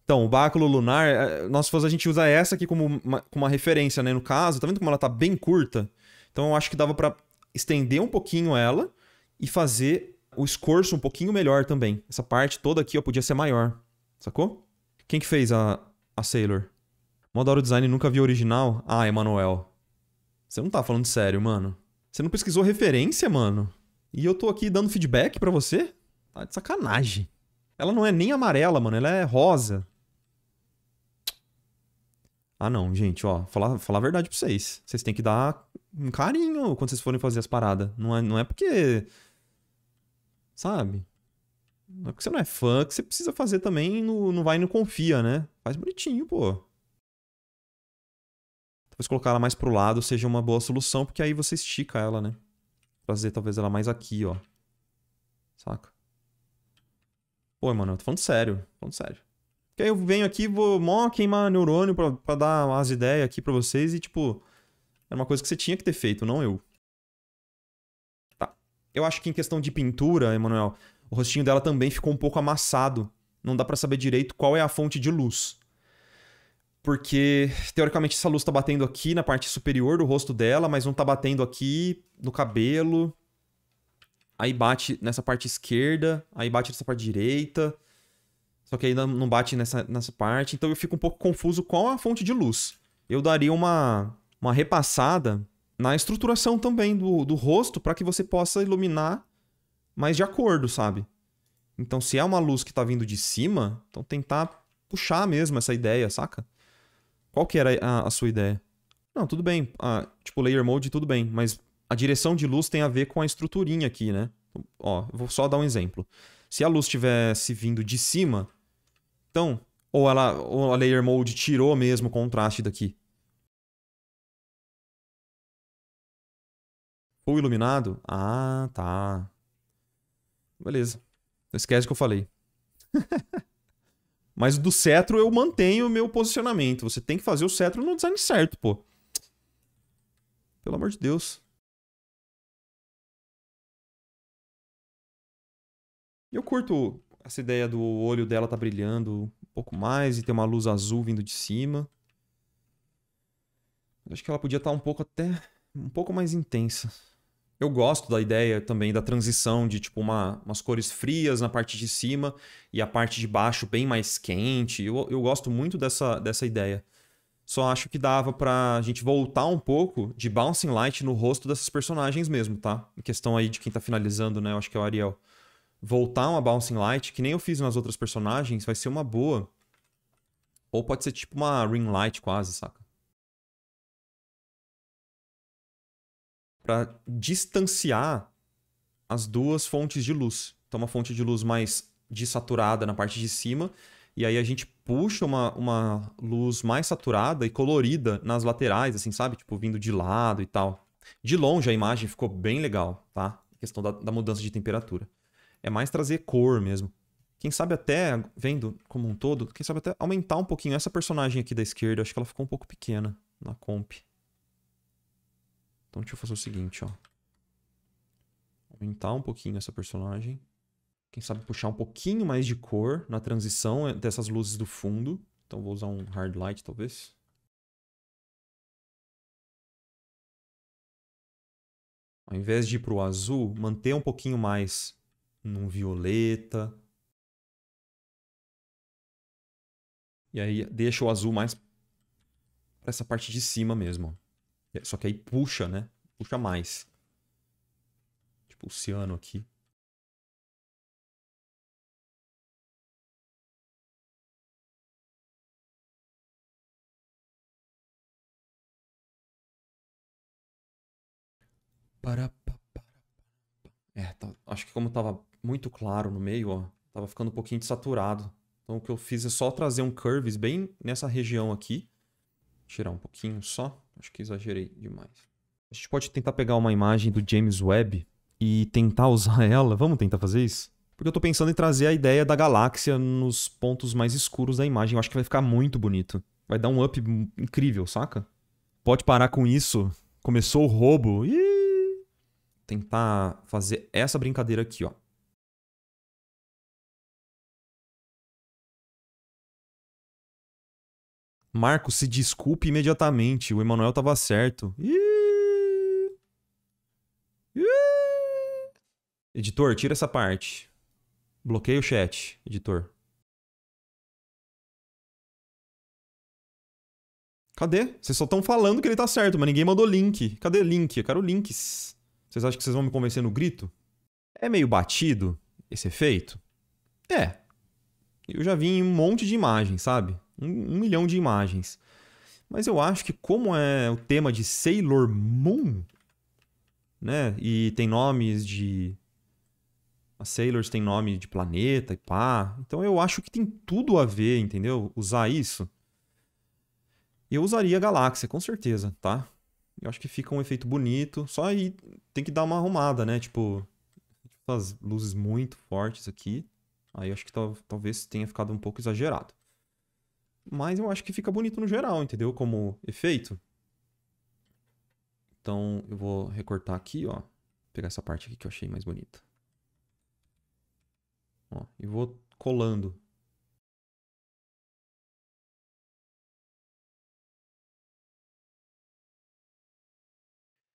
Então, o báculo lunar, é, nós a gente usa essa aqui como uma, como uma referência, né? No caso, tá vendo como ela tá bem curta? Então eu acho que dava para estender um pouquinho ela e fazer o escorço um pouquinho melhor também. Essa parte toda aqui ó, podia ser maior, sacou? Quem que fez a, a Sailor? Mó da hora o design, nunca vi o original. Ah, Emanuel. Você não tá falando sério, mano. Você não pesquisou referência, mano? E eu tô aqui dando feedback para você? Tá de sacanagem. Ela não é nem amarela, mano. Ela é rosa. Ah, não, gente, ó. Falar, falar a verdade pra vocês. Vocês têm que dar um carinho quando vocês forem fazer as paradas. Não é, não é porque. Sabe? Não é porque você não é fã que você precisa fazer também. No, não vai e não confia, né? Faz bonitinho, pô. Talvez colocar ela mais pro lado seja uma boa solução, porque aí você estica ela, né? Trazer talvez ela mais aqui, ó. Saca? Pô, mano, eu tô falando sério. Tô falando sério. Que aí eu venho aqui e vou mó queimar neurônio pra, pra dar as ideias aqui pra vocês e, tipo, era uma coisa que você tinha que ter feito, não eu. Tá. Eu acho que em questão de pintura, Emanuel, o rostinho dela também ficou um pouco amassado. Não dá para saber direito qual é a fonte de luz porque teoricamente essa luz está batendo aqui na parte superior do rosto dela, mas não está batendo aqui no cabelo. Aí bate nessa parte esquerda, aí bate nessa parte direita. Só que ainda não bate nessa, nessa parte, então eu fico um pouco confuso qual é a fonte de luz. Eu daria uma, uma repassada na estruturação também do, do rosto para que você possa iluminar mais de acordo, sabe? Então, se é uma luz que está vindo de cima, então tentar puxar mesmo essa ideia, saca? Qual que era a, a sua ideia? Não, tudo bem. Ah, tipo, layer mode, tudo bem. Mas a direção de luz tem a ver com a estruturinha aqui, né? Ó, vou só dar um exemplo. Se a luz estivesse vindo de cima, então, ou, ela, ou a layer mode tirou mesmo o contraste daqui. Ou iluminado? Ah, tá. Beleza. Não esquece o que eu falei. Mas do cetro eu mantenho o meu posicionamento. Você tem que fazer o cetro no design certo, pô. Pelo amor de Deus. Eu curto essa ideia do olho dela tá brilhando um pouco mais e ter uma luz azul vindo de cima. acho que ela podia estar tá um pouco até um pouco mais intensa eu gosto da ideia também da transição de tipo uma, umas cores frias na parte de cima e a parte de baixo bem mais quente. Eu, eu gosto muito dessa, dessa ideia. Só acho que dava pra gente voltar um pouco de bouncing light no rosto dessas personagens mesmo, tá? Em questão aí de quem tá finalizando, né? Eu acho que é o Ariel. Voltar uma bouncing light, que nem eu fiz nas outras personagens, vai ser uma boa. Ou pode ser tipo uma ring light quase, saca? para distanciar as duas fontes de luz. Então, uma fonte de luz mais desaturada na parte de cima, e aí a gente puxa uma, uma luz mais saturada e colorida nas laterais, assim, sabe? Tipo, vindo de lado e tal. De longe a imagem ficou bem legal, tá? A questão da, da mudança de temperatura. É mais trazer cor mesmo. Quem sabe até, vendo como um todo, quem sabe até aumentar um pouquinho. Essa personagem aqui da esquerda, acho que ela ficou um pouco pequena na comp. Então deixa eu fazer o seguinte, ó. Aumentar um pouquinho essa personagem. Quem sabe puxar um pouquinho mais de cor na transição dessas luzes do fundo. Então vou usar um hard light, talvez. Ao invés de ir para o azul, manter um pouquinho mais num violeta. E aí deixa o azul mais para essa parte de cima mesmo. É, só que aí puxa, né? Puxa mais. Tipo, o ciano aqui. É, tá, acho que como tava muito claro no meio, ó, tava ficando um pouquinho saturado Então o que eu fiz é só trazer um curves bem nessa região aqui. Tirar um pouquinho só. Acho que exagerei demais. A gente pode tentar pegar uma imagem do James Webb e tentar usar ela. Vamos tentar fazer isso? Porque eu tô pensando em trazer a ideia da galáxia nos pontos mais escuros da imagem. Eu acho que vai ficar muito bonito. Vai dar um up incrível, saca? Pode parar com isso. Começou o roubo. Ih! Tentar fazer essa brincadeira aqui, ó. Marco se desculpe imediatamente. O Emanuel tava certo. Editor, tira essa parte. Bloqueia o chat, editor. Cadê? Vocês só estão falando que ele tá certo, mas ninguém mandou link. Cadê link? Eu quero links. Vocês acham que vocês vão me convencer no grito? É meio batido esse efeito? É. Eu já vi em um monte de imagem, sabe? Um, um milhão de imagens. Mas eu acho que como é o tema de Sailor Moon, né? E tem nomes de. As Sailors tem nome de planeta e pá. Então eu acho que tem tudo a ver, entendeu? Usar isso. Eu usaria a galáxia, com certeza, tá? Eu acho que fica um efeito bonito. Só aí tem que dar uma arrumada, né? Tipo, as luzes muito fortes aqui. Aí eu acho que talvez tenha ficado um pouco exagerado. Mas eu acho que fica bonito no geral, entendeu? Como efeito. Então eu vou recortar aqui, ó. Pegar essa parte aqui que eu achei mais bonita. Ó, e vou colando.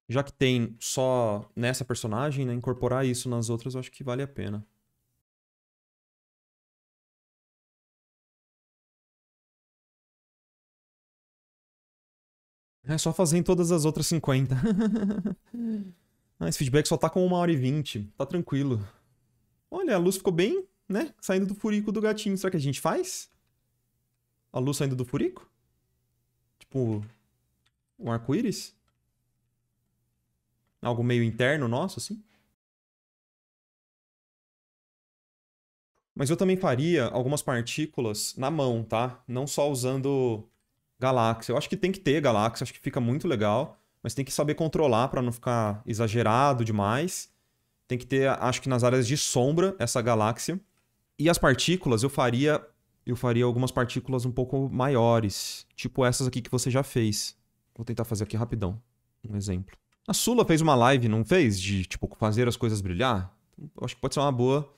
Já que tem só nessa personagem, né, incorporar isso nas outras eu acho que vale a pena. É só fazer em todas as outras 50. ah, esse feedback só tá com uma hora e vinte. Tá tranquilo. Olha, a luz ficou bem, né? Saindo do furico do gatinho. Será que a gente faz? A luz saindo do furico? Tipo, um arco-íris? Algo meio interno nosso, assim? Mas eu também faria algumas partículas na mão, tá? Não só usando galáxia. Eu acho que tem que ter galáxia, acho que fica muito legal, mas tem que saber controlar para não ficar exagerado demais. Tem que ter, acho que nas áreas de sombra, essa galáxia. E as partículas, eu faria eu faria algumas partículas um pouco maiores, tipo essas aqui que você já fez. Vou tentar fazer aqui rapidão, um exemplo. A Sula fez uma live, não fez? De, tipo, fazer as coisas brilhar? Eu acho que pode ser uma boa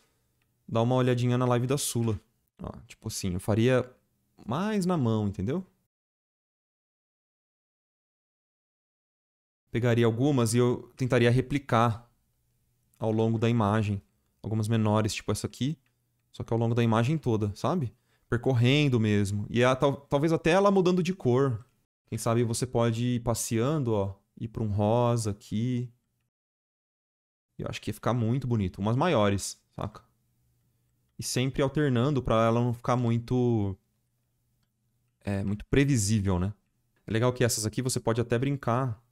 dar uma olhadinha na live da Sula. Ó, tipo assim, eu faria mais na mão, entendeu? pegaria algumas e eu tentaria replicar ao longo da imagem. Algumas menores, tipo essa aqui, só que ao longo da imagem toda, sabe? Percorrendo mesmo. E é a, tal, talvez até ela mudando de cor. Quem sabe você pode ir passeando, ó, ir para um rosa aqui. Eu acho que ia ficar muito bonito. Umas maiores, saca? E sempre alternando para ela não ficar muito. É, muito previsível, né? É legal que essas aqui você pode até brincar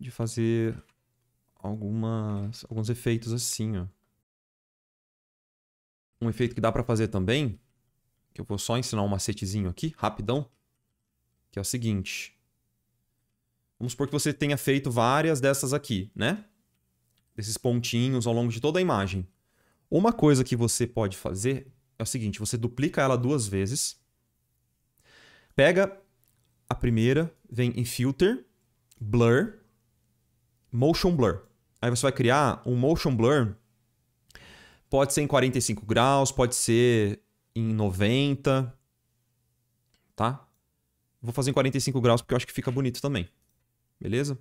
de fazer algumas, alguns efeitos assim, ó. Um efeito que dá para fazer também, que eu vou só ensinar um macetezinho aqui, rapidão, que é o seguinte. Vamos supor que você tenha feito várias dessas aqui, né? Desses pontinhos ao longo de toda a imagem. Uma coisa que você pode fazer é o seguinte, você duplica ela duas vezes, pega a primeira, vem em Filter, Blur, motion blur. Aí você vai criar um motion blur. Pode ser em 45 graus, pode ser em 90, tá? Vou fazer em 45 graus porque eu acho que fica bonito também. Beleza?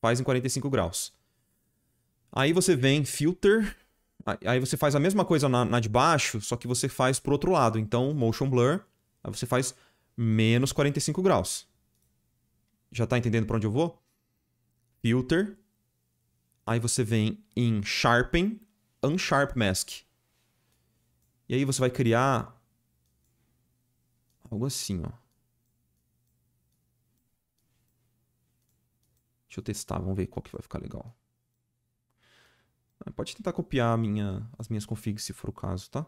Faz em 45 graus. Aí você vem filter, aí você faz a mesma coisa na, na de baixo, só que você faz pro outro lado. Então, motion blur, aí você faz menos 45 graus. Já tá entendendo para onde eu vou? Filter, Aí você vem em Sharpen, Unsharp Mask. E aí você vai criar algo assim, ó. Deixa eu testar, vamos ver qual que vai ficar legal. Ah, pode tentar copiar minha, as minhas configs se for o caso, tá?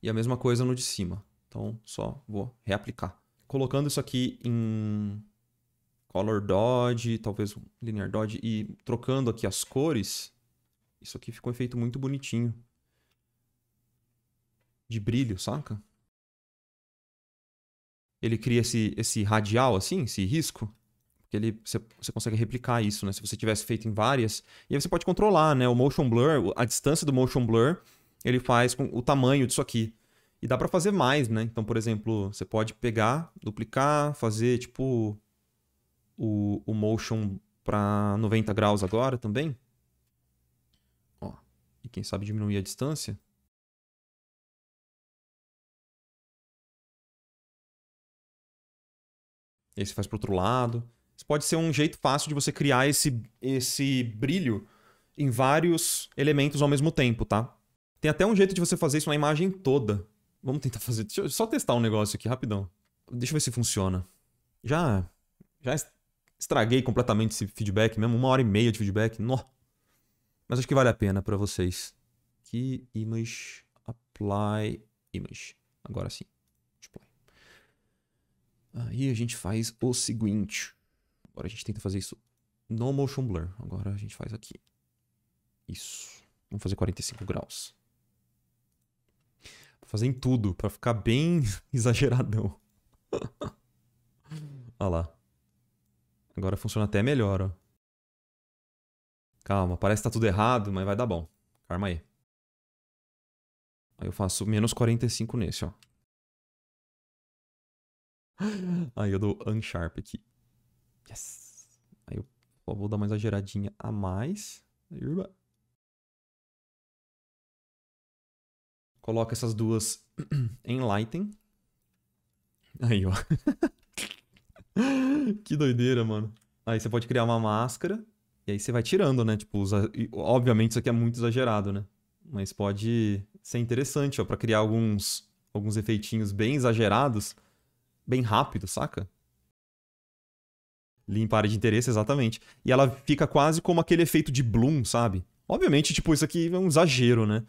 E a mesma coisa no de cima. Então, só vou reaplicar. Colocando isso aqui em color dodge, talvez linear dodge, e trocando aqui as cores, isso aqui ficou um efeito muito bonitinho. De brilho, saca? Ele cria esse, esse radial assim, esse risco Porque ele você, você, consegue replicar isso, né? Se você tivesse feito em várias, e aí você pode controlar, né? O motion blur, a distância do motion blur, ele faz com o tamanho disso aqui. E dá para fazer mais, né? Então, por exemplo, você pode pegar, duplicar, fazer tipo o, o motion para 90 graus agora também. Ó, e quem sabe diminuir a distância. Esse faz para outro lado. Isso pode ser um jeito fácil de você criar esse, esse brilho em vários elementos ao mesmo tempo, tá? Tem até um jeito de você fazer isso na imagem toda. Vamos tentar fazer. Deixa eu só testar um negócio aqui rapidão. Deixa eu ver se funciona. Já já estraguei completamente esse feedback mesmo, uma hora e meia de feedback, nó. Mas acho que vale a pena para vocês. que image, apply image. Agora sim. Aí a gente faz o seguinte. Agora a gente tenta fazer isso no motion blur. Agora a gente faz aqui. Isso. Vamos fazer 45 graus. Vou fazer em tudo, para ficar bem exageradão. Olha lá. Agora funciona até melhor, ó. Calma, parece que tá tudo errado, mas vai dar bom. Calma aí. Aí eu faço menos 45 nesse, ó. Aí eu dou unsharp aqui. Yes! Aí eu só vou dar uma exageradinha a mais. Coloca essas duas em lighten. Aí, ó. que doideira, mano. Aí você pode criar uma máscara e aí você vai tirando, né? Tipo, usa... obviamente isso aqui é muito exagerado, né? Mas pode ser interessante, ó, pra criar alguns, alguns efeitinhos bem exagerados, bem rápido, saca? Limpa a área de interesse, exatamente. E ela fica quase como aquele efeito de Bloom, sabe? Obviamente, tipo, isso aqui é um exagero, né?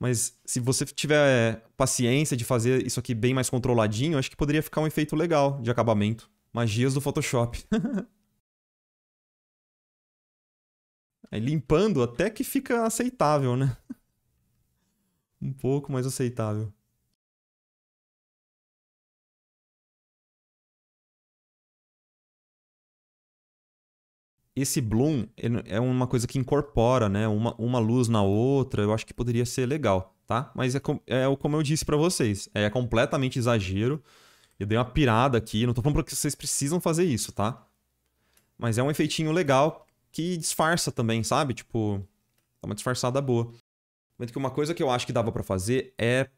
Mas se você tiver paciência de fazer isso aqui bem mais controladinho, acho que poderia ficar um efeito legal de acabamento. Magias do Photoshop. Aí limpando até que fica aceitável, né? Um pouco mais aceitável. Esse bloom é uma coisa que incorpora, né? Uma, uma luz na outra, eu acho que poderia ser legal, tá? Mas é, com, é como eu disse para vocês, é completamente exagero. Eu dei uma pirada aqui, não tô falando porque vocês precisam fazer isso, tá? Mas é um efeitinho legal que disfarça também, sabe? Tipo, dá uma disfarçada boa. Mas que uma coisa que eu acho que dava para fazer é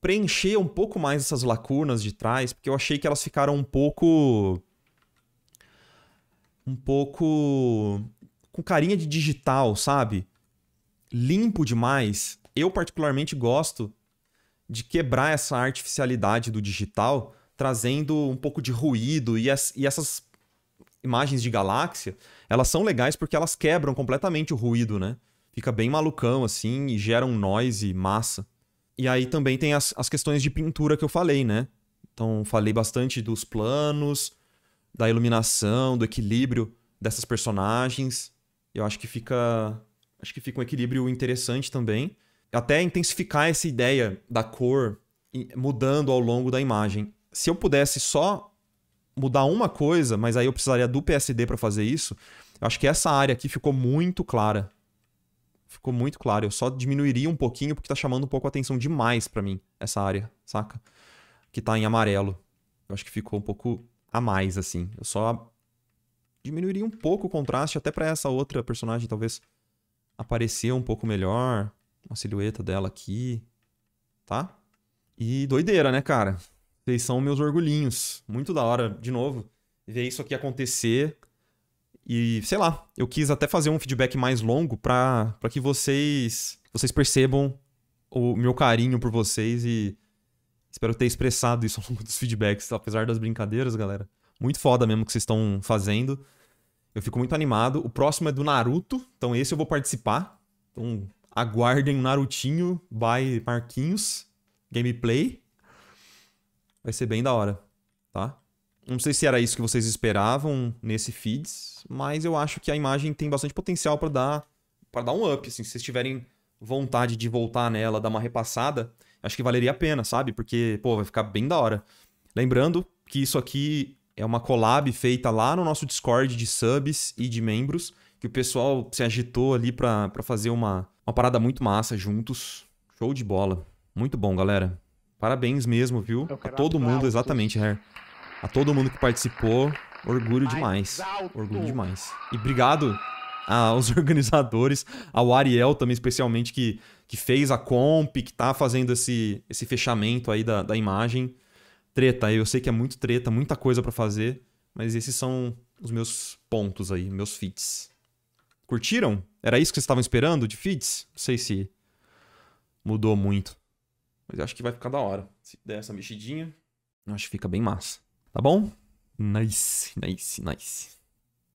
preencher um pouco mais essas lacunas de trás, porque eu achei que elas ficaram um pouco um pouco com carinha de digital, sabe? Limpo demais. Eu particularmente gosto de quebrar essa artificialidade do digital, trazendo um pouco de ruído e, as, e essas imagens de galáxia, elas são legais porque elas quebram completamente o ruído, né? Fica bem malucão assim e gera um noise massa. E aí também tem as, as questões de pintura que eu falei, né? Então falei bastante dos planos, da iluminação, do equilíbrio dessas personagens. Eu acho que fica acho que fica um equilíbrio interessante também até intensificar essa ideia da cor mudando ao longo da imagem. Se eu pudesse só mudar uma coisa, mas aí eu precisaria do PSD para fazer isso, eu acho que essa área aqui ficou muito clara. Ficou muito clara. Eu só diminuiria um pouquinho porque está chamando um pouco a atenção demais para mim essa área, saca? Que está em amarelo. Eu acho que ficou um pouco a mais assim. Eu só diminuiria um pouco o contraste até para essa outra personagem talvez aparecer um pouco melhor a silhueta dela aqui, tá? E doideira, né, cara? Vocês são meus orgulhinhos. Muito da hora, de novo, ver isso aqui acontecer. E, sei lá, eu quis até fazer um feedback mais longo para que vocês, vocês percebam o meu carinho por vocês e espero ter expressado isso ao longo dos feedbacks, apesar das brincadeiras, galera. Muito foda mesmo que vocês estão fazendo. Eu fico muito animado. O próximo é do Naruto, então esse eu vou participar. Então, Aguardem Narutinho by Marquinhos gameplay. Vai ser bem da hora, tá? Não sei se era isso que vocês esperavam nesse feeds, mas eu acho que a imagem tem bastante potencial para dar para dar um up, assim, se vocês tiverem vontade de voltar nela, dar uma repassada, acho que valeria a pena, sabe? Porque, pô, vai ficar bem da hora. Lembrando que isso aqui é uma collab feita lá no nosso Discord de subs e de membros, que o pessoal se agitou ali para fazer uma uma parada muito massa juntos. Show de bola. Muito bom, galera. Parabéns mesmo, viu? A todo mundo, exatamente, Hair. A todo mundo que participou. Orgulho demais. Orgulho demais. E obrigado aos organizadores, ao Ariel também, especialmente, que, que fez a comp, que tá fazendo esse, esse fechamento aí da, da imagem. Treta, eu sei que é muito treta, muita coisa para fazer, mas esses são os meus pontos aí, meus fits. Curtiram? Era isso que vocês estavam esperando de feeds? Não sei se mudou muito. Mas acho que vai ficar da hora. Se der essa mexidinha, acho que fica bem massa. Tá bom? Nice, nice, nice.